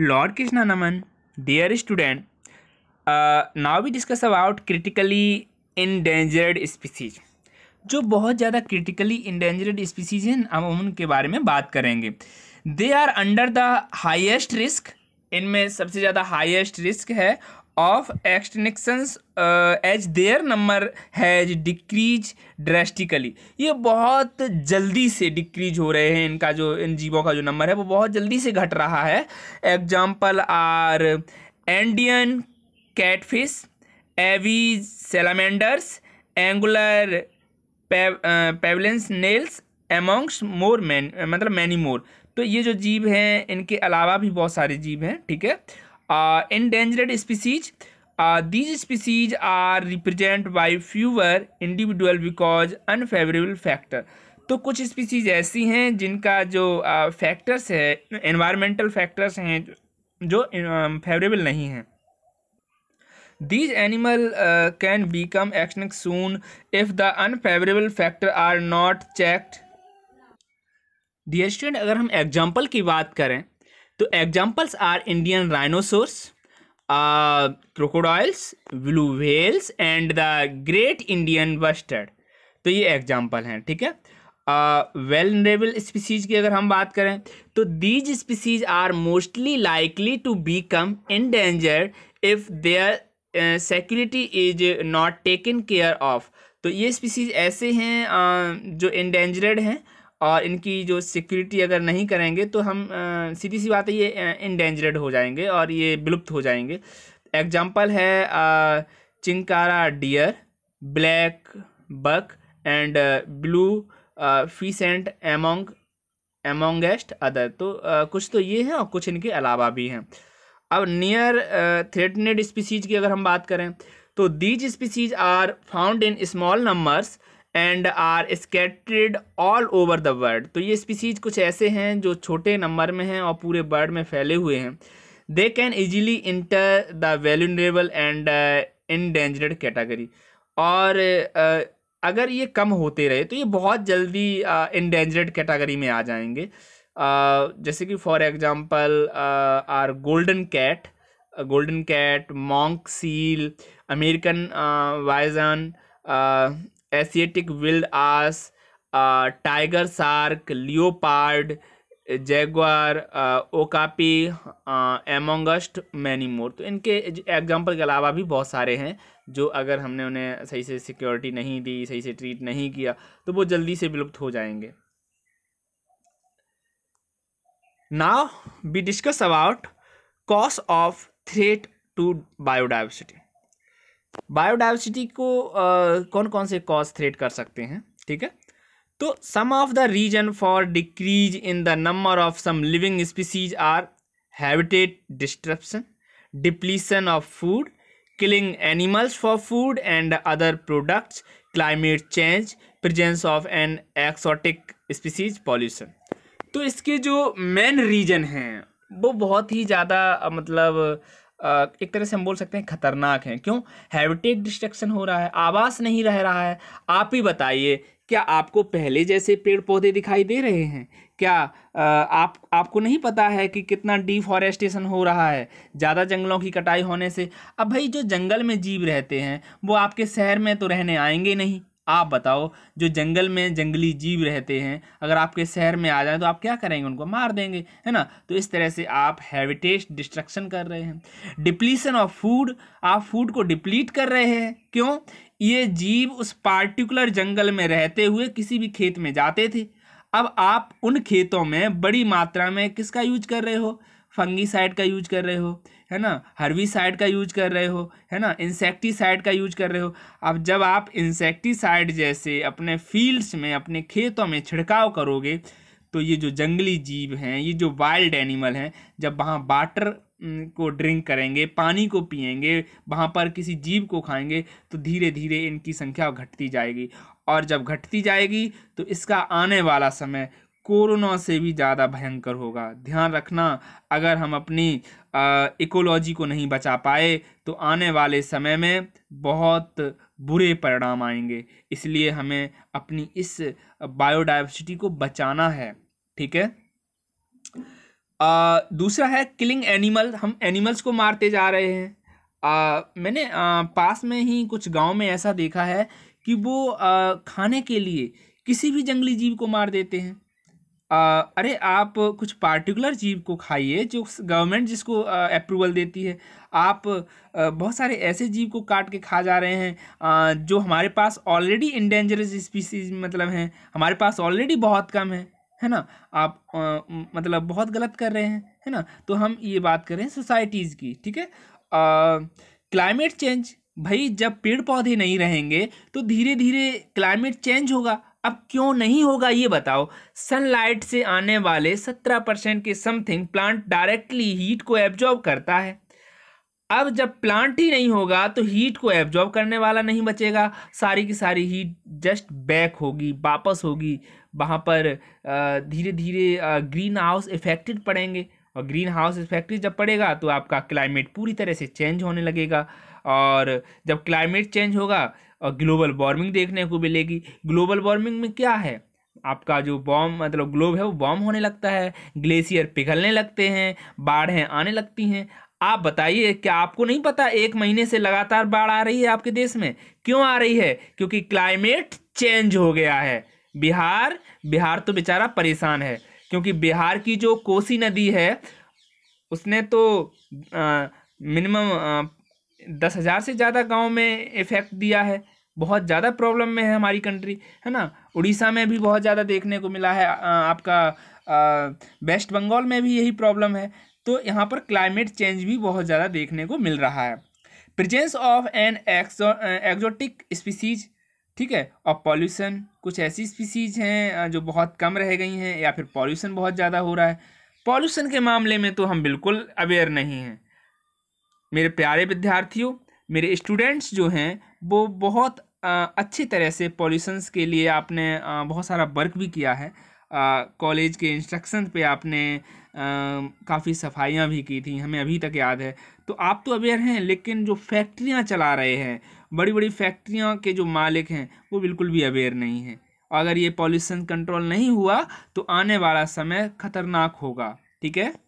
Lord Krishna नमन dear student now we discuss about critically endangered species जो बहुत ज़्यादा क्रिटिकली इंडेंजर्ड स्पीसीज हैं हम उनके बारे में बात करेंगे they are under the highest risk इनमें सबसे ज़्यादा हाइस्ट रिस्क है of extinctions as their number has decreased drastically ये बहुत जल्दी से डिक्रीज हो रहे हैं इनका जो इन जीवों का जो नंबर है वो बहुत जल्दी से घट रहा है एग्जाम्पल आर एंडियन कैटफिश एवी सेलामेंडर्स एंगुलर पेवलेंस नेल्स एमोंग्स मोर मैन मतलब मैनी मोर तो ये जो जीव हैं इनके अलावा भी बहुत सारे जीव हैं ठीक है थीके? Endangered species these species are represent by fewer individual because unfavourable factor तो कुछ स्पीसीज ऐसी हैं जिनका जो फैक्टर्स uh, है एनवायरमेंटल फैक्टर्स हैं जो फेवरेबल um, नहीं हैं these animal can become extinct soon if the unfavourable factor are not checked dear student अगर हम एग्जाम्पल की बात करें तो examples are Indian rhinoceros crocodiles blue whales and the great Indian bustard तो ये एग्जाम्पल हैं ठीक है वेल uh, स्पीसीज की अगर हम बात करें तो these species are mostly likely to become in danger if their security is not taken care of तो ये स्पीसीज ऐसे हैं uh, जो इंडेंजर्ड हैं और इनकी जो सिक्योरिटी अगर नहीं करेंगे तो हम सीधी सी बात है ये इनडेंजरड हो जाएंगे और ये विलुप्त हो जाएंगे एग्जाम्पल है ah, chinkara deer blackbuck and blue pheasant among amongst other तो आ, कुछ तो ये हैं और कुछ इनके अलावा भी हैं अब नियर थ्रेटनेड स्पीसीज की अगर हम बात करें तो these species are found in small numbers and are scattered all over the world तो ये स्पीसीज कुछ ऐसे हैं जो छोटे नंबर में हैं और पूरे वर्ल्ड में फैले हुए हैं they can easily enter the vulnerable and endangered category और uh, अगर ये कम होते रहे तो ये बहुत जल्दी इनडेंजर्ड uh, कैटागरी में आ जाएंगे uh, जैसे कि for example are golden cat golden cat monk seal American bison Asiatic wild ass tiger shark leopard jaguar okapi amongst many more तो इनके एग्जाम्पल के अलावा भी बहुत सारे हैं जो अगर हमने उन्हें सही से सिक्योरिटी नहीं दी सही से ट्रीट नहीं किया तो वो जल्दी से विलुप्त हो जाएंगे now we discuss about cost of threat to biodiversity biodiversity को आ, कौन कौन से कॉज थ्रेट कर सकते हैं ठीक है तो some of the reason for decrease in the number of some living species are habitat disruption depletion of food killing animals for food and other products climate change presence of an exotic species pollution तो इसके जो main reason हैं वो बहुत ही ज़्यादा मतलब एक तरह से हम बोल सकते हैं खतरनाक हैं क्यों हैबिटेट डिस्ट्रक्शन हो रहा है आवास नहीं रह रहा है आप ही बताइए क्या आपको पहले जैसे पेड़ पौधे दिखाई दे रहे हैं क्या आप आपको नहीं पता है कि कितना डिफॉरेस्टेशन हो रहा है ज़्यादा जंगलों की कटाई होने से अब भाई जो जंगल में जीव रहते हैं वो आपके शहर में तो रहने आएंगे नहीं आप बताओ जो जंगल में जंगली जीव रहते हैं अगर आपके शहर में आ जाए तो आप क्या करेंगे उनको मार देंगे है ना तो इस तरह से आप हैविटेज डिस्ट्रक्शन कर रहे हैं डिप्लीसन ऑफ फूड आप फूड को डिप्लीट कर रहे हैं क्यों ये जीव उस पार्टिकुलर जंगल में रहते हुए किसी भी खेत में जाते थे अब आप उन खेतों में बड़ी मात्रा में किसका यूज कर रहे हो फंगीसाइड का यूज कर रहे हो है ना हर्बीसाइड का यूज कर रहे हो है ना इंसेक्टीसाइड का यूज कर रहे हो अब जब आप इंसेक्टीसाइड जैसे अपने फील्ड्स में अपने खेतों में छिड़काव करोगे तो ये जो जंगली जीव हैं ये जो वाइल्ड एनिमल हैं जब वहाँ वाटर को ड्रिंक करेंगे पानी को पिएंगे वहाँ पर किसी जीव को खाएंगे तो धीरे धीरे इनकी संख्या घटती जाएगी और जब घटती जाएगी तो इसका आने वाला समय कोरोना से भी ज़्यादा भयंकर होगा ध्यान रखना अगर हम अपनी इकोलॉजी को नहीं बचा पाए तो आने वाले समय में बहुत बुरे परिणाम आएंगे इसलिए हमें अपनी इस बायोडाइवर्सिटी को बचाना है ठीक है आ, दूसरा है किलिंग एनिमल हम एनिमल्स को मारते जा रहे हैं आ, मैंने आ, पास में ही कुछ गांव में ऐसा देखा है कि वो आ, खाने के लिए किसी भी जंगली जीव को मार देते हैं आ, अरे आप कुछ पार्टिकुलर चीज को खाइए जो गवर्नमेंट जिसको अप्रूवल देती है आप बहुत सारे ऐसे जीव को काट के खा जा रहे हैं आ, जो हमारे पास ऑलरेडी इंडेंजरस स्पीसीज मतलब हैं हमारे पास ऑलरेडी बहुत कम है है ना आप आ, मतलब बहुत गलत कर रहे हैं है ना तो हम ये बात कर रहे हैं सोसाइटीज़ की ठीक है क्लाइमेट चेंज भाई जब पेड़ पौधे नहीं रहेंगे तो धीरे धीरे क्लाइमेट चेंज होगा अब क्यों नहीं होगा ये बताओ सनलाइट से आने वाले सत्रह परसेंट के समथिंग प्लांट डायरेक्टली हीट को एब्जॉर्ब करता है अब जब प्लांट ही नहीं होगा तो हीट को एब्जॉर्ब करने वाला नहीं बचेगा सारी की सारी हीट जस्ट बैक होगी वापस होगी वहाँ पर धीरे धीरे ग्रीन हाउस इफेक्टेड पड़ेंगे और ग्रीन हाउस इफेक्टेड जब पड़ेगा तो आपका क्लाइमेट पूरी तरह से चेंज होने लगेगा और जब क्लाइमेट चेंज होगा और ग्लोबल वार्मिंग देखने को मिलेगी ग्लोबल वार्मिंग में क्या है आपका जो बॉम मतलब ग्लोब है वो बॉम होने लगता है ग्लेशियर पिघलने लगते हैं बाढ़ें आने लगती हैं आप बताइए क्या आपको नहीं पता एक महीने से लगातार बाढ़ आ रही है आपके देश में क्यों आ रही है क्योंकि क्लाइमेट चेंज हो गया है बिहार बिहार तो बेचारा परेशान है क्योंकि बिहार की जो कोसी नदी है उसने तो मिनिमम दस हज़ार से ज़्यादा गांव में इफ़ेक्ट दिया है बहुत ज़्यादा प्रॉब्लम में है हमारी कंट्री है ना उड़ीसा में भी बहुत ज़्यादा देखने को मिला है आपका वेस्ट बंगाल में भी यही प्रॉब्लम है तो यहाँ पर क्लाइमेट चेंज भी बहुत ज़्यादा देखने को मिल रहा है presence of an exo exotic species ठीक है और पॉल्यूशन कुछ ऐसी स्पीसीज हैं जो बहुत कम रह गई हैं या फिर पॉल्यूशन बहुत ज़्यादा हो रहा है पॉल्यूशन के मामले में तो हम बिल्कुल अवेयर नहीं हैं मेरे प्यारे विद्यार्थियों मेरे स्टूडेंट्स जो हैं वो बहुत अच्छी तरह से पॉल्यूशंस के लिए आपने बहुत सारा वर्क भी किया है कॉलेज के इंस्ट्रक्शन पे आपने काफ़ी सफाइयाँ भी की थी हमें अभी तक याद है तो आप तो अवेयर हैं लेकिन जो फैक्ट्रियाँ चला रहे हैं बड़ी बड़ी फैक्ट्रियों के जो मालिक हैं वो बिल्कुल भी अवेयर नहीं हैं अगर ये पॉल्यूशन कंट्रोल नहीं हुआ तो आने वाला समय खतरनाक होगा ठीक है